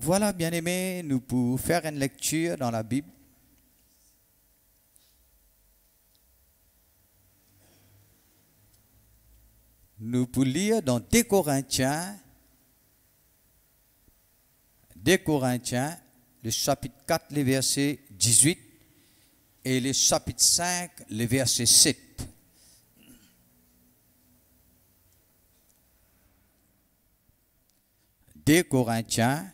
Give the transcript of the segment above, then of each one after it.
Voilà, bien-aimés, nous pouvons faire une lecture dans la Bible. Nous pouvons lire dans 2 Corinthiens, 2 Corinthiens, le chapitre 4, le verset 18, et le chapitre 5, le verset 7. 2 Corinthiens,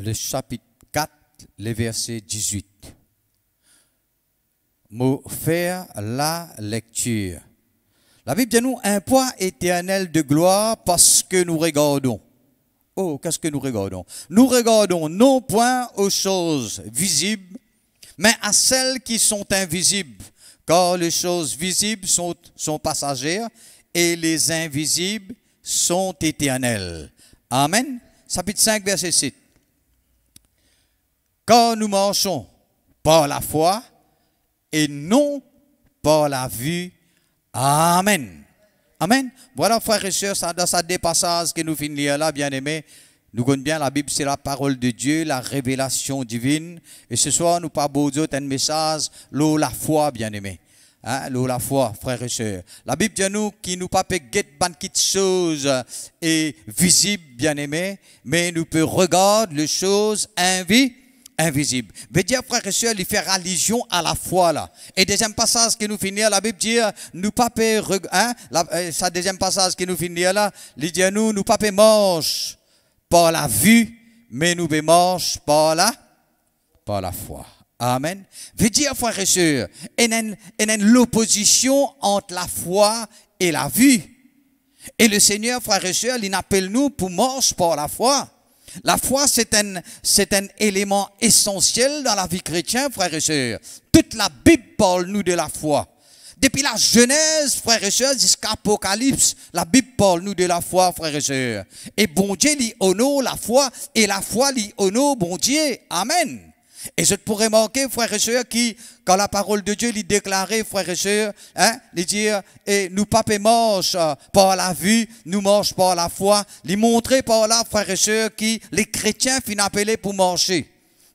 le chapitre 4, le verset 18. Nous faire la lecture. La Bible dit nous un poids éternel de gloire parce que nous regardons. Oh, qu'est-ce que nous regardons Nous regardons non point aux choses visibles, mais à celles qui sont invisibles, car les choses visibles sont, sont passagères et les invisibles sont éternelles. Amen. Chapitre 5, verset 7. Quand nous marchons par la foi et non par la vue. Amen. Amen. Voilà, frères et sœurs, dans ces dépassage que nous finissons là, bien-aimés, nous connaissons bien la Bible, c'est la parole de Dieu, la révélation divine. Et ce soir, nous parlons d'autres un message, l'eau, la foi, bien-aimés. Hein, l'eau, la foi, frères et sœurs. La Bible dit nous qui nous pas peut quelque chose euh, et visible, bien-aimés, mais nous peut regarder les choses invisibles invisible. Veut dire, frère et sœurs, il fait allusion à la foi là. Et deuxième passage qui nous finit, la Bible dit, euh, nous pas hein, la, euh, sa deuxième passage qui nous finit là, il dit, nous, nous pas mange par la vue, mais nous mange par la, par la foi. Amen. Veut dire, frère et sœurs, il y a l'opposition entre la foi et la vue. Et le Seigneur, frère et sœurs, il appelle nous pour manger par la foi. La foi, c'est un, c'est un élément essentiel dans la vie chrétienne, frères et sœurs. Toute la Bible parle, nous, de la foi. Depuis la Genèse, frères et sœurs, jusqu'à Apocalypse, la Bible parle, nous, de la foi, frères et sœurs. Et bon Dieu, au nom la foi, et la foi, au nom, bon Dieu. Amen. Et je pourrais manquer, frère et sœurs, qui, quand la parole de Dieu lui déclarait, frère et sœurs, hein, lui dire, et eh, nous papés mange euh, par la vue, nous mange par la foi, lui montrer par là, frères et sœurs, qui, les chrétiens finissent appelés pour manger.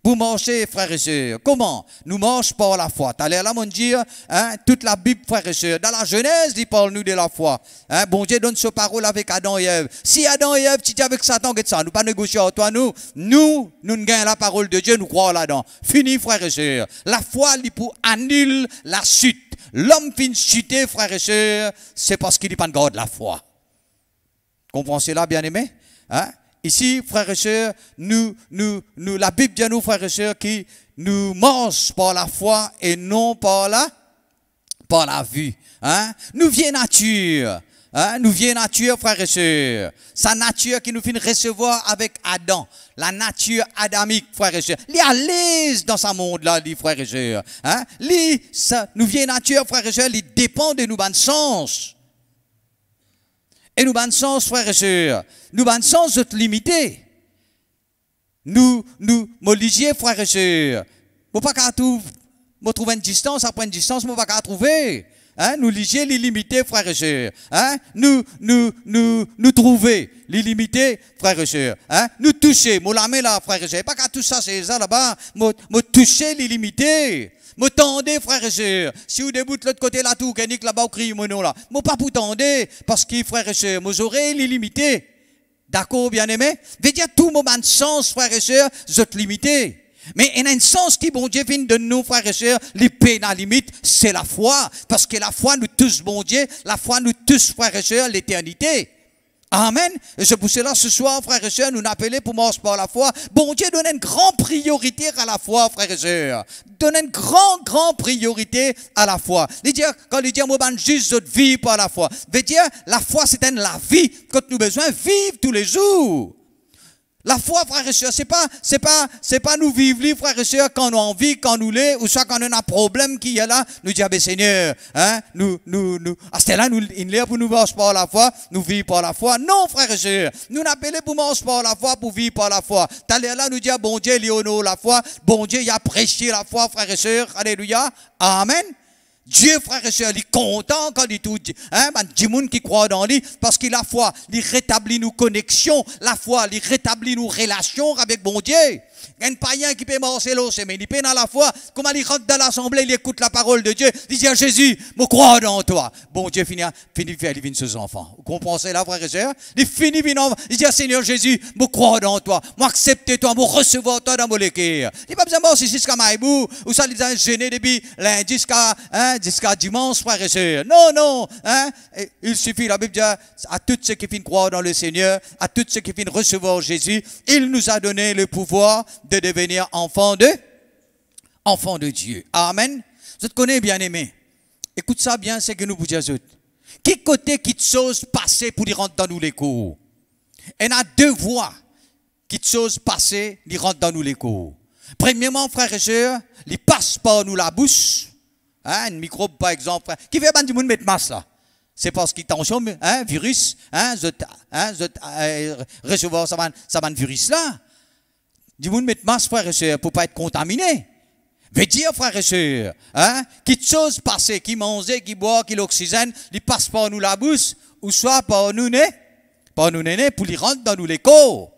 Vous mangez, frère et sœurs, comment Nous mangeons par la foi. l'air là, mon Dieu, hein, toute la Bible, frère et sœurs, dans la Genèse, il parle nous de la foi. Hein, bon Dieu donne ce parole avec Adam et Eve. Si Adam et Eve, tu dis avec Satan, que ça, nous pas négocier toi, nous, nous, nous ne gagnons la parole de Dieu, nous croyons là-dedans. Fini, frère et sœurs. La foi, il pour annule la chute. L'homme fin chuter, frères et sœurs, c'est parce qu'il a pas de garde la foi. Comprenez cela, bien-aimé hein? Ici, frères et sœurs, nous, nous, nous, la Bible dit à nous, frères et sœurs, qui nous mange par la foi et non par la, par la vue. Hein? Nous vient nature. Hein, nous vient nature, frères et sœurs. Sa nature qui nous fait recevoir avec Adam. La nature adamique, frère et sœurs. Il est à l'aise dans ce monde-là, dit frères et sœurs. Hein? Lui, ça, nous vient nature, frère et sœurs, il dépend de nous, bonnes sens. Et nous avons sens, frères et sœurs. Nous avons sens de te Nous, nous, m'oligier, frères et sœurs. Nous pas qu'à trouver une distance, après une distance, mo pas qu'à trouver. Hein, nous ligier l'illimité, frères et sœurs. Hein, nous, nous, nous, nous trouver l'illimité, frères et sœurs. Hein, nous toucher, l'amener là, frères et sœurs. Pas qu'à tout ça, c'est ça là-bas. Mo toucher l'illimité. Me tendez, frères et sœurs. Si vous de l'autre côté là tout, qu'un là-bas, au crie, mon nom là. pas vous tendez, parce que, frères et sœurs, mes oreilles illimitées. D'accord, bien-aimé? Veut dire, tout moment de sens, frères et sœurs, je te limité. Mais il y a un sens qui, bon Dieu, vient de nous, frères et sœurs, les la limites, c'est la foi. Parce que la foi nous tous, bon Dieu, la foi nous tous, frères et sœurs, l'éternité. Amen. Et c'est pour cela, ce soir, frères et sœurs, nous n'appelons pour manger par la foi. Bon Dieu donne une grande priorité à la foi, frères et sœurs. Donne une grande, grande priorité à la foi. Les dit, quand il dit, moi, ben, juste notre vie par la foi. veut dire, la foi, c'est la vie que nous besoin vivre tous les jours. La foi, frère et soeur, c'est pas, c'est pas, c'est pas nous vivre, frère frère et soeur, quand on a envie, quand nous l'est, ou soit quand on a un problème qui est là, nous disons, ah, ben, Seigneur, hein, nous, nous, nous, à ce là nous, il est pour nous manger par la foi, nous vivons par la foi. Non, frère et soeur, nous n'appelons pour manger par la foi, pour vivre par la foi. T'as là, nous dit, ah, bon Dieu, il la foi, bon Dieu, il a prêché la foi, frère et soeur. alléluia, amen. Dieu, frère et sœur, il est content quand il tout, hein, ben, gens qui croit dans lui, parce que la foi, il rétablit nos connexions, la foi, il rétablit nos relations avec bon Dieu. Un païen qui peut marcher l'os, mais il peut dans la foi. comme il rentre dans l'assemblée, il écoute la parole de Dieu. Il dit à Jésus, je crois dans toi. Bon Dieu finit, finit faire de ses enfants. Vous comprenez là, frères et sœurs? Il finit, il dit à Seigneur Jésus, je crois dans toi. Moi, accepte toi, je recevoir toi dans mon équipe. Il ne a pas besoin de jusqu'à jusqu'à Maïbou, ou ça, il a gêné depuis lundi jusqu'à, hein, jusqu'à dimanche, frères et sœurs. Non, non, hein. Il suffit, la Bible dit, à tous ceux qui finissent croire dans le Seigneur, à tous ceux qui finissent recevoir Jésus, il nous a donné le pouvoir de devenir enfant de, enfant de Dieu. Amen. Vous êtes connais, bien-aimés. Écoute ça bien, c'est que nous vous disons. Qui côté qui chose passer pour y rentrer dans nous les cours? y a deux voies qui chose passer, y rentrer dans nous les cours. Premièrement, frères et sœurs, les par nous la bouche. Hein, un microbe, par exemple. Qui fait ben du monde mettre masse là? C'est parce qu'il tension, hein, virus, hein, je, hein, euh, recevoir ça, ça, ça, virus là. Dis-moi vous mettre masse, frère et sœur pour pas être contaminé. Veut dire, frère et sœur, hein, quelque chose passe, qui mange, qui boit, qui l'oxygène, il passe par nous la bouche, ou soit par nous nez, par nous nez, pour les rentre dans nous les corps.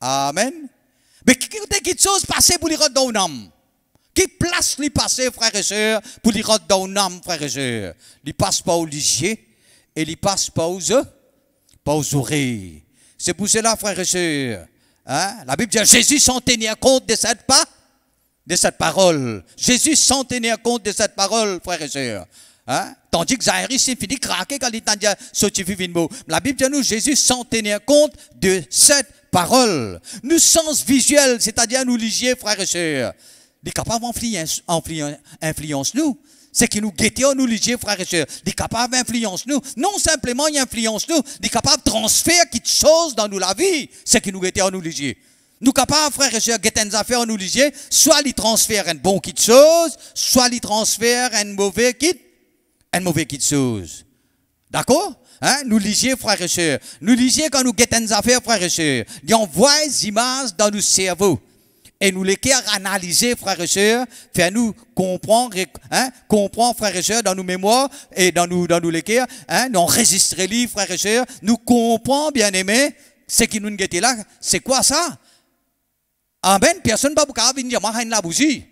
Amen. Mais quelque chose passe pour les rentre dans nos âmes Qui place les passée, frère et sœur pour les rentre dans nos homme frère et sœur? ne passe pas aux yeux et ne passe pas aux, pas aux oreilles. C'est pour cela, frère et sœurs, Hein? La Bible dit Jésus sans tenir compte de cette, pas, de cette parole. Jésus sans tenir compte de cette parole, frère et sœurs. Hein? Tandis que Zaïris s'est fini craquer quand il t'a La Bible dit nous Jésus sans tenir compte de cette parole. Nous sens visuel, c'est-à-dire nous ligier, frères et sœurs. Les capables influencent influence nous. Ce qui nous en nous les frères et sœurs. Des capables influencent nous. Non simplement ils influence nous, des capables transférer quelque chose dans nous la vie. C'est qui nous en nous les Nous capables, frères et sœurs, guetter des affaires, nous les Soit ils transfèrent un bon quelque chose, soit ils transfèrent un mauvais quelque, un mauvais quelque chose. D'accord? Hein? Nous lisions, frères et sœurs. Nous lisions quand nous guettons des affaires, frères et sœurs. Ils envoient des images dans nos cerveaux et nous l'écrire, analyser, frères et sœurs, faire nous comprendre, hein, comprendre, frère et dans nos mémoires et dans nous, dans nous l'écrire, hein, enregistrer les frères et sœurs, nous comprendre, bien aimé, ce qui nous guette là, c'est quoi ça? Amen, personne ne va vous dire, la bougie.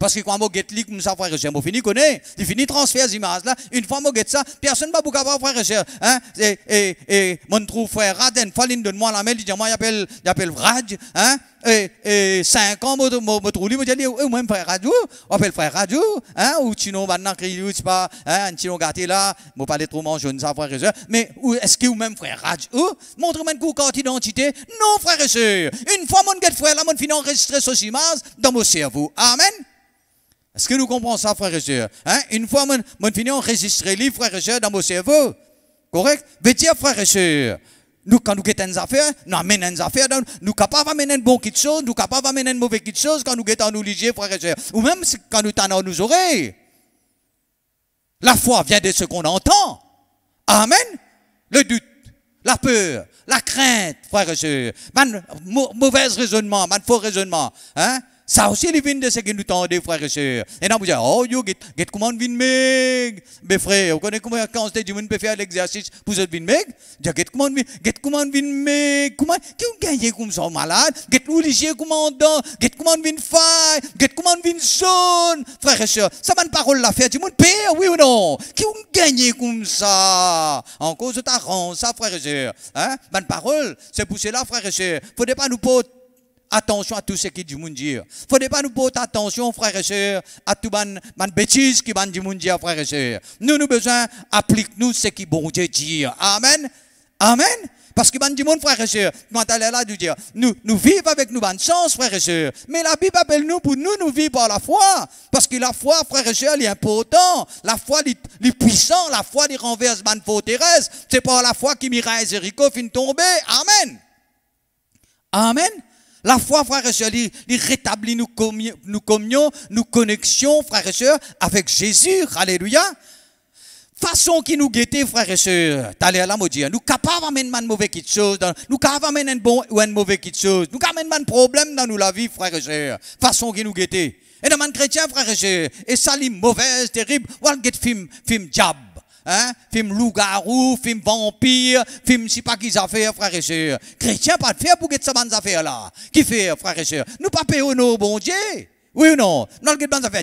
Parce que quand je get li, comme ça, frère sœur, je fini connaît, il finit transfert image images là. Une fois je get ça, personne va pouvoir voir frère sœur, hein. Et, et, et, mon trou frère Raden, Faline donne moi la mail, il dit, moi, j'appelle, j'appelle Raj, hein. Et, et, cinq ans, moi, moi, trou lui, moi, j'ai dit, ou même frère Radio, on appelle frère Radio, hein, ou tu sinon, maintenant, qu'il y pas, hein, sinon, gâté là, moi, pas les trop manger, ça, frère sœur. Mais, ou, est-ce que ou même frère Radio, montre-moi une carte d'identité? Non, frère Cher. Une fois mon get frère là, mon fini enregistré ces image dans mon cerveau. Amen. Est-ce que nous comprenons ça, frère et sœurs hein? Une fois, mon, mon fini enregistré les frère et sœurs, dans mon cerveau. Correct Mais dire, frères et sœurs, nous, quand nous guettons des affaires, nous amenons des affaires, nous sommes capables d'amener une bonne chose, nous sommes capables d'amener une mauvaise chose quand nous guettons nos livres, frère et sœurs. Ou même quand nous tenons nos oreilles. La foi vient de ce qu'on entend. Amen. Le doute, la peur, la crainte, frère et sœurs. Mauvais raisonnement, man, faux raisonnement. Hein? Ça aussi, il vient de ce qui nous tendent, frères et sœurs. Et là, vous dites, oh, yo, get, get comment vin meg? Mais frère, vous connaissez combien quand on dit, on peut faire l'exercice pour êtes vin meg? Dites, get comment vin, get comment vin meg? Comment, qui ont gagné comme ça, malade? Get on donne get comment vin faille, get comment vin zone? frère et sœurs, ça ma parole la faire, du monde père, oui ou non? Qui ont gagné comme ça? En cause de ta rance, ça, frère. et sœurs. Hein? Bonne parole, c'est pour cela, frère et faut Faudrait pas nous porter attention à tout ce qui dit monde, dire Faut pas nous porter attention, frères et sœurs, à tout ban, ban bêtise qui ban du monde frères et sœurs. Nous, nous besoin, applique-nous ce qui bon Dieu dire. Amen. Amen. Parce que ban monde, monde, frères et sœurs, quand elle là, de dire, nous, nous vivons avec nous ban sens, frères et sœurs. Mais la Bible appelle nous pour nous, nous vivre par la foi. Parce que la foi, frères et sœurs, elle est importante. La foi, elle est puissante. La foi, elle renverse ban reste. C'est par la foi qui Mira et Jéricho finissent tomber. Amen. Amen. La foi, frère et sœurs, il, rétablit nos communions, nous nos connexions, frère et sœurs, avec Jésus. Alléluia. Façon qui nous guettait, frère et sœurs, t'allais à la pas hein. Nous capables d'amener une mauvaise chose, nous capables d'amener une bonne ou une mauvaise chose, nous capables d'amener un problème dans nous la vie, frère et sœurs. Façon qui nous guettait. Et dans mon chrétien, frères et sœurs, et ça, les mauvaise, terrible, ou get film, film diable. Hein? Film loup-garou, film vampire, film si pas qu'ils affaires, frère et sœurs. Chrétien, pas de faire pour que ça bonnes là. Qui fait, frère et sœurs? Nous pas payer nos bon Dieu. Oui ou non? Nous avons bonnes affaires.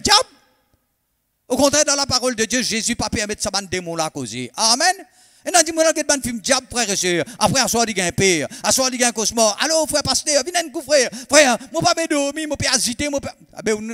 Au contraire, dans la parole de Dieu, Jésus pas permettre sa ça bonnes démons là causer. Amen. Et nous dit, « moi qui film diable, frère et Après, à soir, il y a un père. À soir, il y a un cosmos. Allô, frère pasteur, viens nous frère. Frère, je ne est pas mon père agité, mon père. Ah ben, on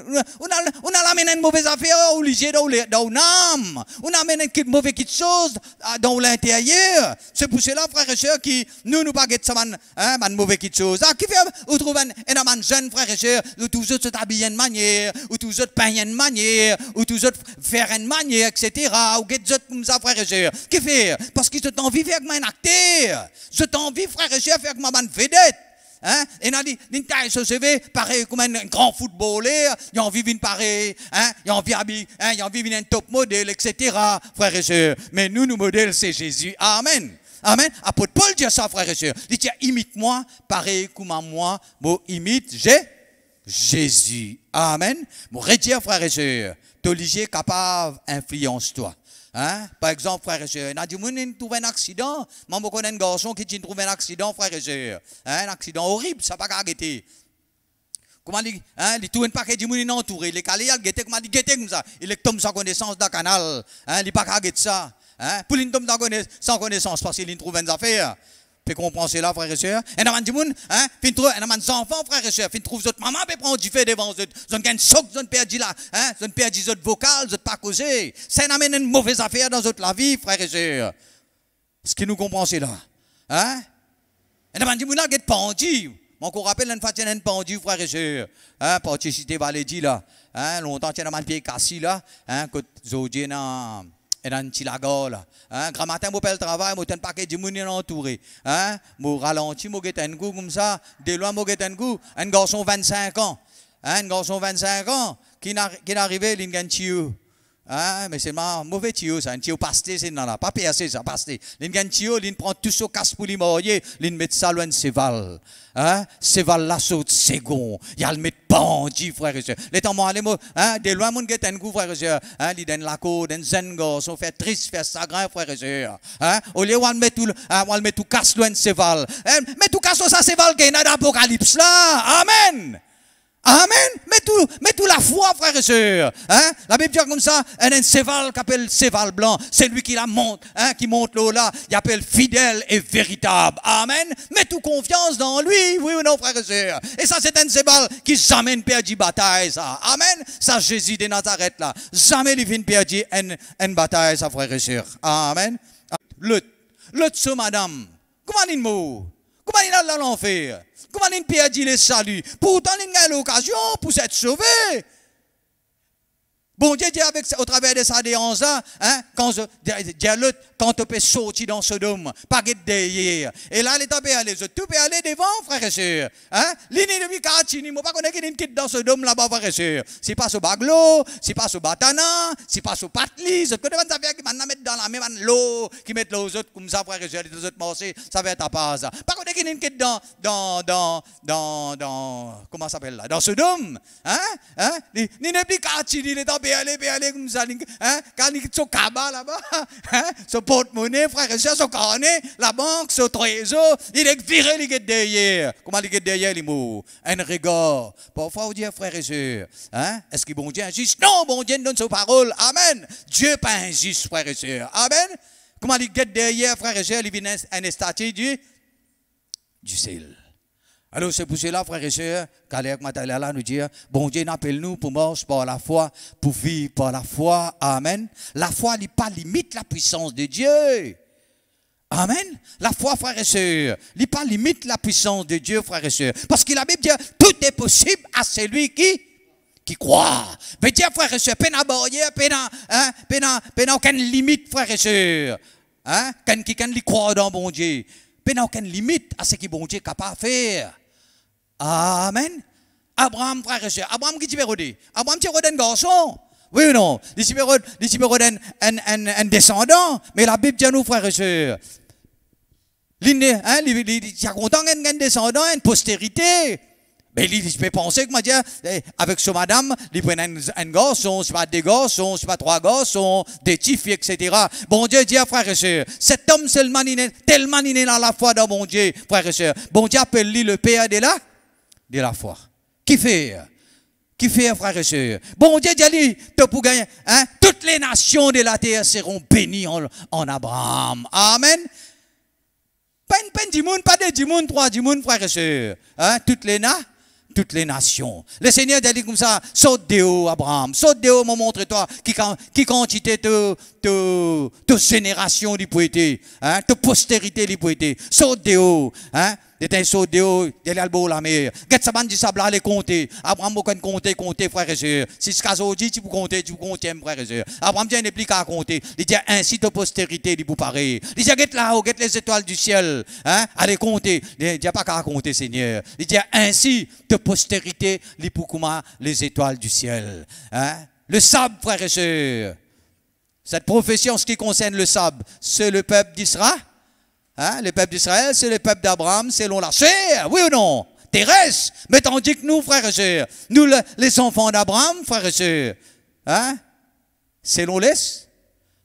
a, on a amené une mauvaise affaire, ou lycée, dans l'âme. On a amené une mauvaise chose ah, dans l'intérieur. C'est pour cela, frère et soeur, qui, nous, nous baguette ça, man, hein, mauvaise chose. Ah, qui fait, vous trouve un, homme jeune frère et soeur, où tous autres se habillent de manière, où tous autres peignent de manière, où tous autres faire une manière, etc. Ou guettent autres, frère et soeur, Qui fait? parce que je t'en faire avec un acteur. Je t'en envie, frère et chef, avec ma bande vedette. Hein? Et on dit, l'intaille je CV, pareil comme un grand footballeur, il en envie une pareil, hein? il en vit, un top modèle, etc., Frère et soeur, Mais nous, nos modèles, c'est Jésus. Amen. Amen. Apôtre Paul dit ça, frère et soeur. Il dit, imite-moi, pareil comme moi, bon, imite, j'ai Jésus. Amen. Mon redire, frère et soeur, obligé, capable, influence-toi. Hein? Par exemple, frère et sœurs, il a trouvé un accident. Moi, je connais un garçon qui a trouvé un accident, frère et sœur. Hein? Un accident horrible, ça n'a pas arrêté. Comment il hein, il tourne pas que du monde entouré, il est calé, il guette comment il comme ça, il est tombé sans connaissance le canal, hein, il pas qu'à ça, hein, pour il tombe sans connaissance parce qu'il trouve une affaire, puis comprendre cela, frère et sœurs. Et dans monde, hein, fin trouve, dans mon enfant, frère et sœurs, Fin trouve votre maman, puis prend du fait devant vous. Vous avez un choc, vous avez perdu là, hein, vous avez perdu votre vocal, vous pas causé. Ça amène une mauvaise affaire dans votre la vie, frère et sœurs. Ce qui nous comprend cela, hein. Et dans mon monde là, vous pendu. Mon qu'on rappelle, une fois, vous êtes pendu, frère et sœurs. Hein, pour te citer, là, hein, longtemps, vous avez un pied cassé là, hein, que vous avez et un petit gola, Hein? Grand matin, je le travail, je un paquet de monde entouré. Hein? Je ralenti, je suis un goût comme ça. De loin, je suis un goût. Un garçon 25 ans. Hein? Un garçon 25 ans qui est arrivé, il a ah, mais c'est ma mauvais tio, ça. Un tuyau pasté, c'est non, non, pas PAC, ça, pasté. L'un tio, tuyau, prend tout ce casse pour l'immoyer, l'un met ça loin de val, Hein? val la saute, second. Il le met bandit, frère et soeur. Les temps, moi, hein, de loin, mon gars, un goût, frère et soeur. Hein, l'y donne la côte, d'un zengo, sont fait triste, fait sagrin, frère et soeur. Hein? Au lieu, on met tout, hein, on met tout casse loin de val, Hein? Mais tout casse, ça, c'est qu'il y a un apocalypse là. Amen. Amen. Mets tout, mets tout la foi, frère et sœurs. Hein? La Bible dit comme ça, un séval qu'appelle séval blanc. C'est lui qui la monte, hein, qui monte l'eau là. Il appelle fidèle et véritable. Amen. Mets tout confiance dans lui. Oui ou non, frères et sœurs. Et ça, c'est un séval qui jamais ne perdit bataille, ça. Amen. Ça, Jésus de Nazareth là. Jamais il ne perdit une, une bataille, ça, frères et sœurs. Amen. Ah, le, l'autre, ce madame. Comment il mort Comment il l'enfer? Comment une Pierre dit le salut Pourtant, il a l'occasion pour s'être sauvé. Bon Dieu dit avec, au travers de sa déance, hein, quand Dieu quand tu peux sortir dans ce dôme, pas de derrière. Et là, les tapés aller, tu peux aller devant, frère et sœur. Hein? L'ennemi tu moi, pas connaître qui quitte dans ce dôme là-bas, frère et sœur. C'est pas ce baglo, c'est pas ce batana, c'est pas ce patli, c'est que devant ça qui m'a mettre dans la même l'eau, qui mettent l'eau aux autres, comme ça, frère et sœur, les autres morceaux, ça va être à part ça. Pas connaître qui quitte dans, dans, dans, dans, dans, comment ça s'appelle là, dans ce dôme, hein, hein? L'ennemi Katini, les tapés allez, allez, comme ça, hein, quand il sont cabas là-bas, hein, son porte-monnaie, frère et soeur, son carnet, la banque, son trésor, il est viré, il est derrière. Comment il est derrière, les mots? Un regard. Parfois, on dit, frère et soeur, hein, est-ce que bon Dieu est Non, bon Dieu donne sa parole. Amen. Dieu pas injuste, frère et soeur. Amen. Comment il est derrière, frère et soeur, il vient un statut du, du ciel. Alors c'est pour cela, frères et sœurs, qu'Alec Matalala nous dit, bon Dieu n'appelle-nous pour mort par la foi, pour vivre par la foi. Amen. La foi n'est pas limite la puissance de Dieu. Amen. La foi, frères et sœurs, n'est pas limite la puissance de Dieu, frères et sœurs. Parce que la Bible dit, tout est possible à celui qui qui croit. Mais dire, frères et sœurs, il barrière, a hein, aucune limite, frères et sœurs. Hein, quand qui croit dans bon Dieu. Pena aucune limite à ce que bon Dieu est capable de faire. Amen. et soeur, Abraham qui s'est 집에 Abraham tire 집에 un garçon. Oui ou non Il Sibérodes, les un, descendant, mais la Bible dit à nous, frère et soeur, L'inné, hein, il y a content un descendant, une postérité. Mais il peut penser que, moi, eh, avec ce madame, il peut un, un garçon, c'est pas deux garçons, c'est pas trois garçons, des tifs, etc. Bon Dieu dit à frère et soeur, cet homme seulement, il est tellement il est dans la foi dans mon Dieu, frère et soeur, Bon Dieu appelle-lui le père de là de la foi. Qui fait Qui fait, frère et sœur Bon Dieu dit, pour gagner, hein? toutes les nations de la terre seront bénies en, en Abraham. Amen. Pas une peine du monde, pas de du monde, trois du frère et sœur. Hein? Toutes les nations toutes les nations. Le Seigneur a dit comme ça, saute de haut, Abraham, saute de haut, me montre-toi, qui, qui quantité de, de, de génération du hein, de postérité du poété, saute de haut, hein, il y a le la mer. Get saban dit sable allez compter. Abraham, aucun compter, compter, frère et soeur. Si ce cas dit, tu peux compter, tu peux compter, frère et sœur. Abraham dit, plus qu'à compter. Il dit, ainsi hein, de postérité, il vous paraît. Il dit, get là, get les étoiles du ciel, hein, allez compter. Il n'y a pas qu'à compter, Seigneur. Il dit, ainsi de postérité, il les étoiles du ciel, hein. Le sable, frère et soeur. Cette profession, ce qui concerne le sable, c'est le peuple d'Israël. Hein? Le peuple d'Israël, c'est le peuple d'Abraham, selon la chair. oui ou non Thérèse, mais tandis que nous, frères et sœurs, nous, les enfants d'Abraham, frères et sœurs, hein? selon les,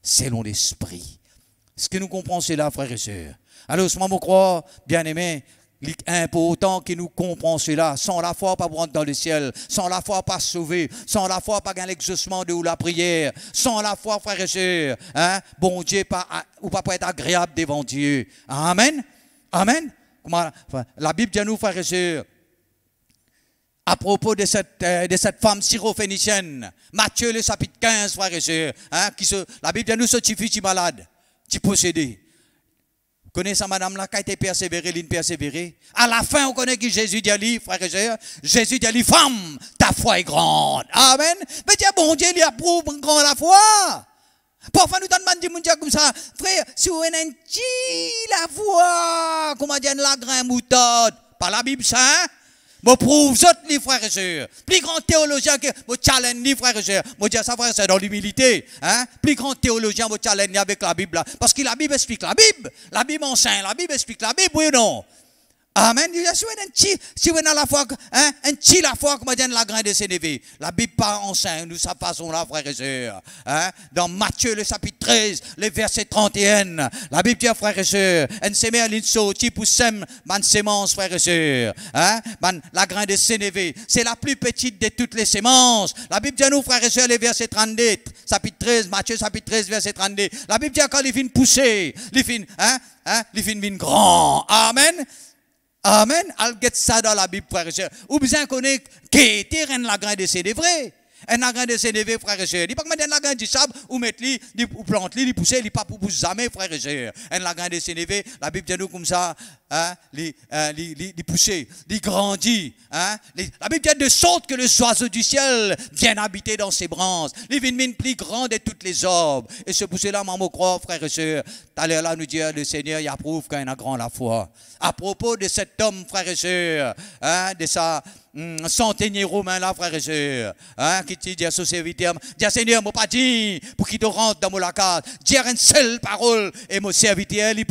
selon l'Esprit. Ce que nous comprenons, c'est là, frères et sœurs. Alors, ce moment, croire, bien aimé, important que nous comprenions cela. Sans la foi, pas rentrer dans le ciel. Sans la foi, pas sauver. Sans la foi, pas gagner l'exaucement de ou la prière. Sans la foi, frère et hein, bon Dieu, pas, ou pas être agréable devant Dieu. Amen. Amen. La Bible dit à nous, frère et à propos de cette, euh, de cette femme syrophénicienne, Matthieu le chapitre 15, frère et sœurs, hein, qui se, la Bible dit à nous, ce petit malade, tu possédé. Vous connaissez madame là, qui a été persévérée, l'une persévérée. À la fin, on connaît qui Jésus dit à lui, frère et soeur, Jésus dit à lui, femme, ta foi est grande. Amen. Mais tiens, bon Dieu, il approuve grand la foi. Parfois, nous demandons des gens comme ça, frère, si vous avez un la foi, comment dire, la grain moutarde, par la Bible, ça, hein? Je prouve autres, les frères et sœurs. Plus grand théologien que je challenge, les frères et sœurs. Je dis à ça, frère c'est dans l'humilité. Hein? Plus grand théologien, je challenge avec la Bible. Parce que la Bible explique la Bible. La Bible enseigne. La Bible explique la Bible, oui ou non? Amen. Si vous la foi, hein, la foi la graine de Sénévé. La Bible pas enceinte. nous sa passons là, frères et sœurs. Hein? Dans Matthieu, le chapitre 13, le verset 31, la Bible dit, frères et sœurs, un hein. la graine de Sénévé, c'est la plus petite de toutes les semences. La Bible dit nous, frères et sœurs, le verset 32, chapitre 13, Matthieu, chapitre 13, verset 32. La Bible dit quand les vient pousser, les vignes, hein, hein, Amen. Amen. Al get ça dans la Bible, frère et Ou bien connaît qui était reine la grande, c'est vrai. Un lagrin de s'élever, frère et sœurs. Il pas de un du sable, ou mettre lui, ou planter lui, pousser, il pas pour pousser jamais, frère et sœurs. Un lagrin de s'élever, la Bible dit nous comme ça, hein, euh, pousse, il, il pousser, hein. la Bible dit de sorte que les oiseaux du ciel viennent habiter dans ses branches. Les vignes plus grande de toutes les orbes. Et ce pousser-là, maman croit, frère et sœurs. T'as l'air là nous dire, le Seigneur, il approuve quand il a grand la foi. À propos de cet homme, frère et sœurs, hein, de sa, Mm, tenir romain là, frère et sœurs. Hein, qui te dit à ce serviteur, mon pas dit, pour qu'il te rentre dans mon Dire une seule parole, et mon serviteur, il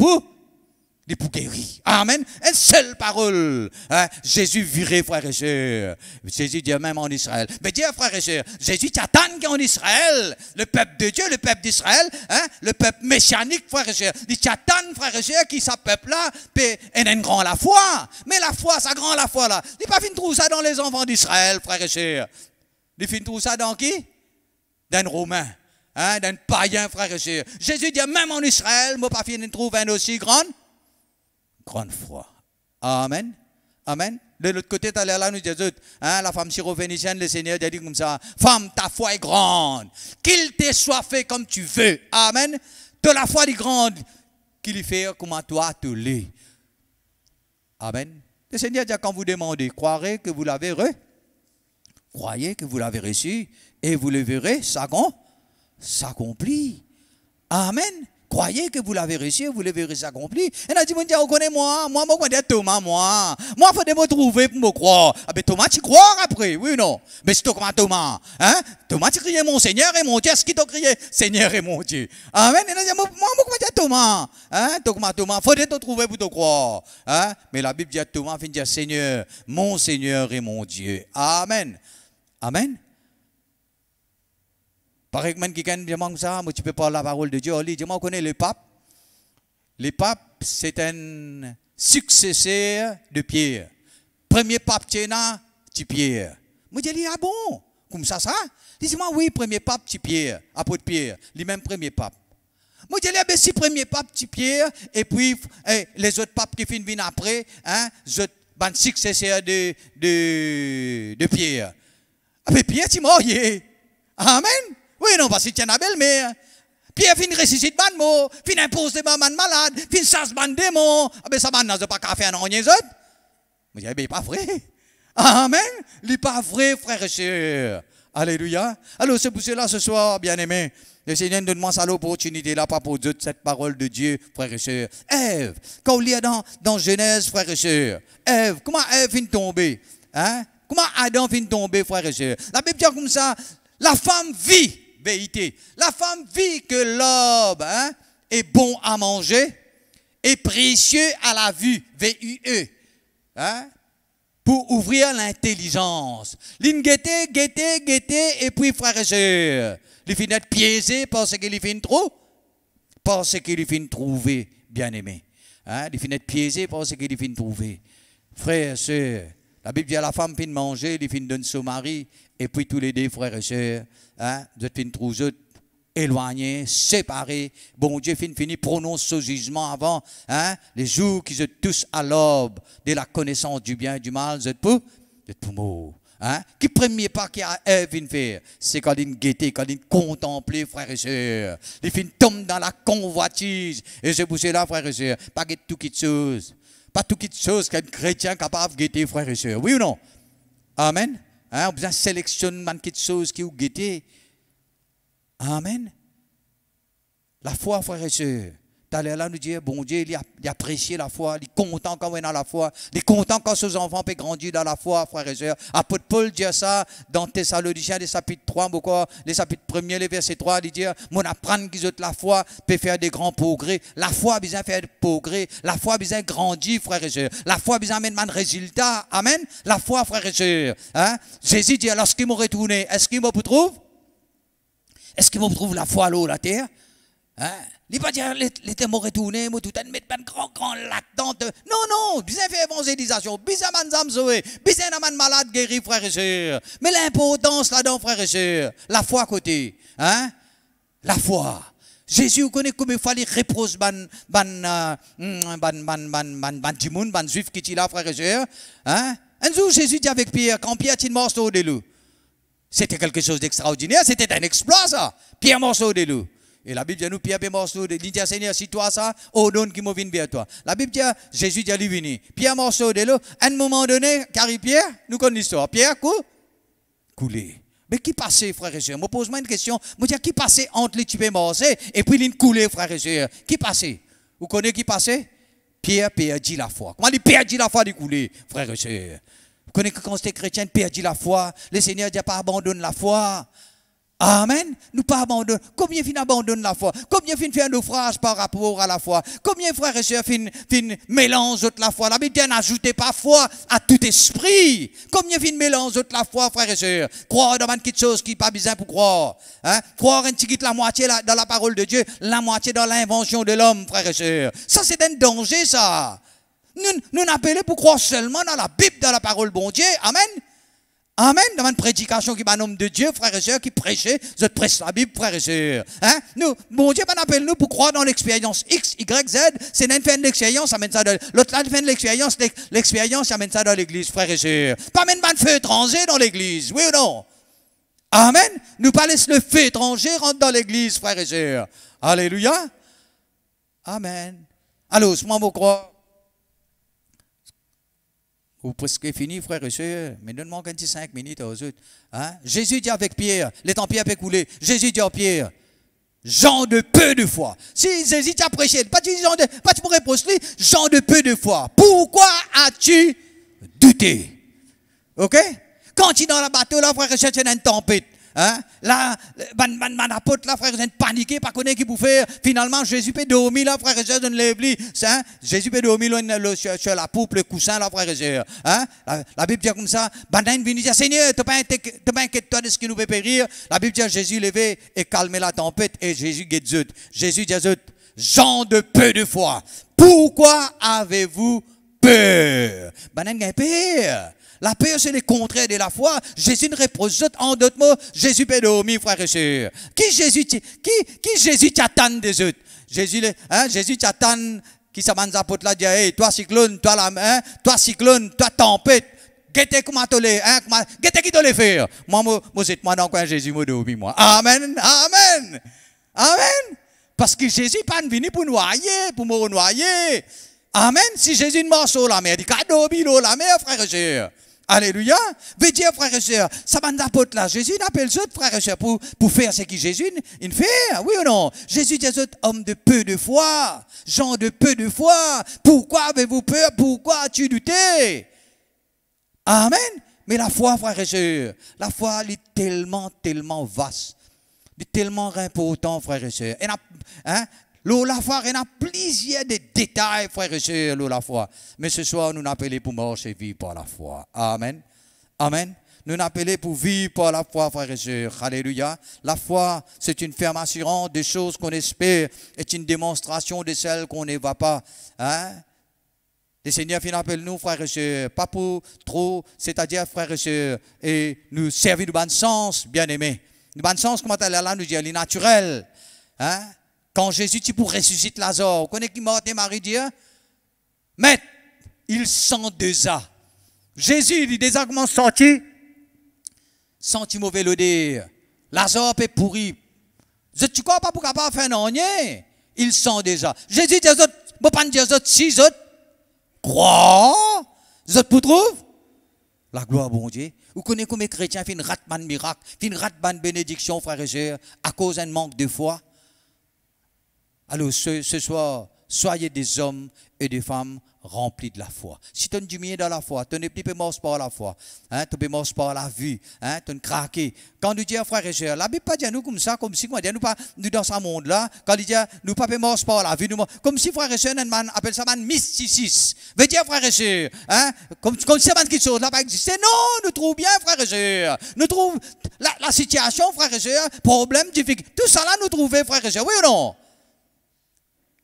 pour guérir. Amen. Une seule parole. Hein? Jésus virait, frère et Jésus dit même en Israël. Mais dit frère et soeur, Jésus t'attend en Israël, le peuple de Dieu, le peuple d'Israël, hein? le peuple messianique, frère et soeur. Il t'attend, frère et qui sa peuple-là, et une grand la foi. Mais la foi, ça grand la foi, là. Il n'est pas fini de trouver ça dans les enfants d'Israël, frère et soeur. Il de trouver ça dans qui Dans un Romain, hein? d'un païen, frère et Jésus dit, même en Israël, moi, pas fin de trouver un aussi grand grande foi. Amen. Amen. De l'autre côté, tu l'air là, nous hein, la femme syrophénicienne, le Seigneur a dit comme ça, femme, ta foi est grande, qu'il te soit fait comme tu veux. Amen. De la foi est grande, qu'il fait comme à toi tu l'es. Amen. Le Seigneur dit, quand vous demandez, croirez que vous l'avez reçu, croyez que vous l'avez reçu, et vous le verrez ça s'accomplit." Amen croyez que vous l'avez réussi, vous l'avez accompli. Elle a dit, mon Dieu, reconnais-moi, moi, moi, moi, Thomas, moi. Moi, faut me trouver pour me croire. Ah, ben, Thomas, tu crois après, oui, ou non. Mais c'est Thomas, Thomas, hein? Thomas, tu criais mon Seigneur et mon Dieu. Est-ce qu'il t'a crié Seigneur et mon Dieu? Amen. Elle a dit, moi, moi, moi, Thomas, hein? Thomas, Thomas, faut te trouver pour te croire, hein? Mais la Bible dit à Thomas, fin de dire, Seigneur, mon Seigneur et mon Dieu. Amen. Amen. Par exemple, je mange ça, mais tu ne peux pas la parole de Dieu. Je m'en connais le pape. Le pape, c'est un successeur de Pierre. Premier pape, tu es là, es Pierre. Moi, je dis, ah bon, comme ça, ça Dis-moi, oui, premier pape, es Pierre, apôtre Pierre, lui-même premier pape. Moi, je dis, ah ben, si premier pape, es Pierre, et puis eh, les autres papes qui viennent après, hein, les autres ben, successeurs de, de, de Pierre. Ah, mais ben, Pierre, tu mort, Amen. Oui, non, parce qu'il y tiens la belle, mais. Hein. Pierre fin ressuscite mon mot fin impose ma man malade, fin chasse ban démon. Ah ça ben, ne n'a pas qu'à faire un autre. Mais eh ben, il ben pas vrai. Amen. Il pas vrai frère et sœurs. Alléluia. Alors c'est pour là ce soir, bien-aimés, le Seigneur nous demande l'opportunité là, pas pour Dieu, cette parole de Dieu, frère et sœurs. Ève, quand on lit dans, dans Genèse, frère et sœurs, Ève, comment Ève vient tomber? Hein? Comment Adam vient tomber, frère et sœurs? La Bible dit comme ça, la femme vit la femme vit que l'homme hein, est bon à manger et précieux à la vue, v e, hein, pour ouvrir l'intelligence. L'ingété, guetté, guetté, et puis frère et sœurs. Les finit piésées pense' parce qu'il les fin trop, parce qu'il y trouver, bien aimé Hein, les fines piésées parce qu'il y trouver. Frère et sœurs, la Bible dit à la femme de manger, les fines donner son mari, et puis tous les deux, frères et sœurs, hein, de fin éloignés, séparés. Bon Dieu, fin fini, prononce ce jugement avant, hein, les jours qui se touchent à l'aube de la connaissance du bien et du mal, vous êtes pour, vous êtes pour moi. Hein? Qui premier pas qui a Ève faire, c'est quand il guetté, quand il contemplé, frères et sœurs. Il fin tombe dans la convoitise. Et c'est pour cela, frères et sœurs, pas que tout qui chose. Pas tout qui chose qu'un chrétien capable de guetter, frères et sœurs. Oui ou non? Amen. Hein, on besoin sélectionner quelque chose qui vous guette. Amen. La foi, frères et sœurs. D'aller là, nous dire, eh, bon Dieu, il a, apprécié la foi, il est content quand on est dans la foi, il est content quand ses enfants peuvent grandir dans la foi, frère et sœurs. Apôtre Paul dit ça dans Thessaloniciens, les chapitres 3, pourquoi les chapitres 1 les versets 3, il dit, eh, mon apprendre qu'ils ont la foi peut faire des grands progrès. La foi a besoin de faire des progrès. La foi a besoin de grandir, frères et sœurs. La foi a besoin de résultats. Amen. La foi, frère et sœurs. Hein? Jésus dit, lorsqu'il m'aurait retourné, est-ce qu'il me retrouve? Est-ce qu'il me retrouve la foi à l'eau, la terre? Hein? Il pas dire, les témoins retournés, tout un mettre un ben, grand, grand lac dans Non, non, bien fait évangélisation, bien man zam sauvé, bien man malade guéri, frère et sœur. Mais l'importance là-dedans, frère et sœur, la foi à côté, hein? La foi. Jésus, vous connaissez combien de fois les reproches euh, hmm, ban, ban, ban, ban, ban, ban, ban, timoun, ban, qui là, frère et sœur, hein? Un jour, Jésus dit avec Pierre, quand Pierre tient morceau de loup, c'était quelque chose d'extraordinaire, c'était un exploit, ça. Pierre morceau de loup. Et la Bible dit, nous Pierre est morceau Il dit, Seigneur, si toi ça, donne qu'il me vienne vers toi. La Bible dit, Jésus dit, lui venir. Pierre morceau de l'eau. À un moment donné, car Pierre, nous connaissons l'histoire. Pierre, quoi coulé. Mais qui passait, frère et soeur Je me pose moi une question. Je me dis, qui passait entre les tubes eh? et puis l'une coulé, frère et soeur Qui passait? Vous connaissez qui passait? Pierre perdit la foi. Comment dit Pierre dit la foi du coulé, frère et soeur Vous connaissez que quand c'était chrétien, perdit la foi. Le Seigneur dit, pas abandonne la foi. Amen. Nous pas abandonner. Combien fin abandonne la foi? Combien fin fait un naufrage par rapport à la foi? Combien frères et sœurs fin, fin mélange de la foi? La Bible dit n'ajoutez pas foi à tout esprit. Combien fin mélange de la foi, frères et sœurs? Croire dans quelque chose qui n'est pas besoin pour croire. Hein? Croire un petit la moitié dans la parole de Dieu, la moitié dans l'invention de l'homme, frères et sœurs. Ça, c'est un danger, ça. Nous, nous n'appelons pour croire seulement dans la Bible, dans la parole bon Dieu. Amen. Amen. Dans une prédication qui m'a un de Dieu, frère et sœur, qui prêchait, je prêche la Bible, frère et sœur. Hein? Nous, bon Dieu, ben appelle nous pour croire dans l'expérience X, Y, Z. C'est une fin de l'expérience, amène ça dans l'autre fin de l'expérience, l'expérience, amène ça dans l'église, frère et sœur. Pas même un feu étranger dans l'église, oui ou non? Amen. Nous pas laisse le feu étranger rentrer dans l'église, frère et sœur. Alléluia. Amen. Allô, ce moi vous croire. Vous presque fini, frère et soeur mais donne-moi 25 minutes aux autres. Hein? Jésus dit avec Pierre, les temps Pierre coulé Jésus dit à Pierre, gens de peu de foi. Si Jésus t'a prêché, pas tu, gens de, pas tu pourrais gens de peu de foi. Pourquoi as-tu douté? Ok? Quand tu es dans la bateau, là, frère et c'est une tempête. Hein? Là, man, man, man, apôtre, là, frère, êtes paniqué, pas connaître qui faire. Finalement, Jésus peut dormir, là, frère, je ne l'église. Hein? Jésus peut dormir, là, sur, la poupe, le coussin, là, frère, j'ai. Hein? La, la, Bible dit comme ça, Banane vient dire, Seigneur, ne pas, pas inquiète-toi de ce qui nous fait périr. La Bible dit, Jésus levé et calmer la tempête, et Jésus dit, Jésus dit, Jean gens de peu de foi, pourquoi avez-vous peur? Banane, peur. La paix c'est le contraire de la foi. Jésus ne représente en d'autres mots, Jésus pédomi, frère et Qui Jésus, qui, qui Jésus t'attend des autres? Jésus, hein, Jésus t'attend, qui ça à là, dit, hein, hey, toi cyclone, toi la main, hein, toi cyclone, toi tempête. Guettez comment tu les, hein, guettez qui tu les faire. Moi, moi, moi, c'est moi dans quoi Jésus m'a dormi, moi. Amen, amen, amen. Parce que Jésus n'est pas venu pour noyer, pour me noyer. Amen. Si Jésus ne marche sur la mer, il dit, cadeau, la mer, frère et Alléluia. Veut dire, frères et sœurs, ça m'a apôtre là. Jésus n'appelle autres, frères et sœurs, pour, pour faire ce qui Jésus il fait, oui ou non? Jésus aux autres hommes de peu de foi, gens de peu de foi. Pourquoi avez-vous peur? Pourquoi as-tu douté? Amen. Mais la foi, frère et sœurs, la foi, elle est tellement, tellement vaste. Elle est tellement important, frères et sœurs. L'eau la foi, il y a plusieurs des détails, frères et sœurs, l'eau la foi. Mais ce soir, nous n'appelons pour mort et vivre par la foi. Amen. Amen. Nous n'appelons pour vivre par la foi, frères et sœurs. Alléluia. La foi, c'est une ferme assurance des choses qu'on espère, est une démonstration de celles qu'on ne voit pas. Hein? Le Seigneur vient appelle nous, frères et sœurs, pas pour trop, c'est-à-dire, frères et sœurs, et nous servir du bon sens, bien aimé du bon sens, comment elle est là, nous dit, elle est Hein? Quand Jésus dit pour ressusciter Lazare, vous connaissez qui m'a et Marie Dieu? Hein? Mais il sent déjà. Jésus dit déjà comment senti Senti mauvais le dire. Lazare est pourri. Je ne crois pas pour capable faire non, il sent déjà. Jésus dit aux autres, bon, pas dire aux autres, si les autres croient, autres vous trouvent la gloire, bon Dieu. Vous connaissez combien les chrétiens font une ratman miracle, font une ratman bénédiction, frères et sœurs, à cause d'un manque de foi. Alors ce, ce soir, soyez des hommes et des femmes remplis de la foi. Si tu es dans la foi, tu n'es plus par la foi, hein, tu es par la vue, hein, tu es craqué. Quand nous disons, frère et la Bible pas dit nous comme ça, comme si moi, nous pas nous dans ce monde-là, quand il dit, nous pas mort par la vue, nous, comme si Frère et sœurs, on appelle ça un mysticisme. Veut dire, Frère et hein, comme, comme si qui chose là pas existé. Non, nous trouvons bien, Frère et Nous trouvons la, la situation, Frère et problème, difficulté. Tout ça là, nous trouvons, Frère et oui ou non?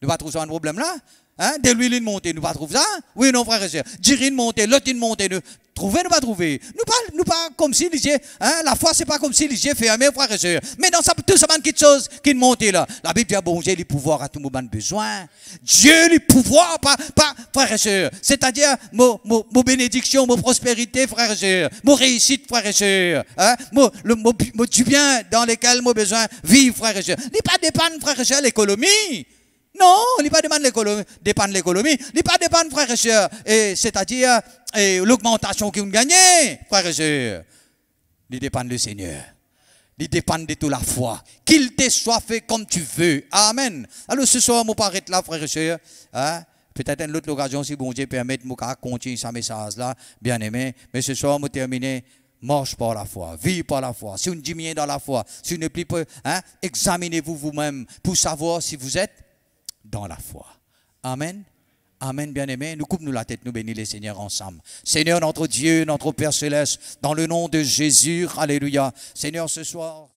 Nous pas trouver un problème là. Hein? De l'huile une montée, nous pas trouver ça. Oui, non, frère et soeur. Dire une montée, l'autre une montée. Nous... Trouver, nous pas trouver. Nous pas, nous pas comme si les hein? la foi, c'est pas comme si les yeux fermés, frère et soeur. Mais dans ça, tout ça, man, quelque chose qui montée là. La Bible dit, ah, bon, j'ai le pouvoir à tout moment de besoin. Dieu, les pouvoirs, pas, pas, frère et soeur. C'est-à-dire, mon, mon, mon, bénédiction, mon prospérité, frère et soeur. Mon réussite, frère et soeur. Hein? Mon, le, du bien dans lequel mon besoin vivre, frère et soeur. N'est pas dépendre, frère et soeur, l'économie. Non, il ne pas de l'économie, il ne pas dépend frères et sœur. c'est-à-dire l'augmentation qu'ils ont gagnée, frère et sœur. Il dépend du Seigneur. Il dépend de toute la foi. Qu'il te soit fait comme tu veux. Amen. Alors ce soir, je vais là, frère et sœur. Hein? Peut-être une autre occasion, si bon Dieu permet, je continuer sa message-là, bien aimé. Mais ce soir, je terminer. Marche par la foi, vis par la foi. Si on diminue dans la foi, si on ne plie pas, hein, examinez-vous vous-même pour savoir si vous êtes dans la foi. Amen. Amen, bien-aimés. Nous coupons nous la tête, nous bénis les Seigneurs ensemble. Seigneur, notre Dieu, notre Père céleste, dans le nom de Jésus, Alléluia. Seigneur, ce soir.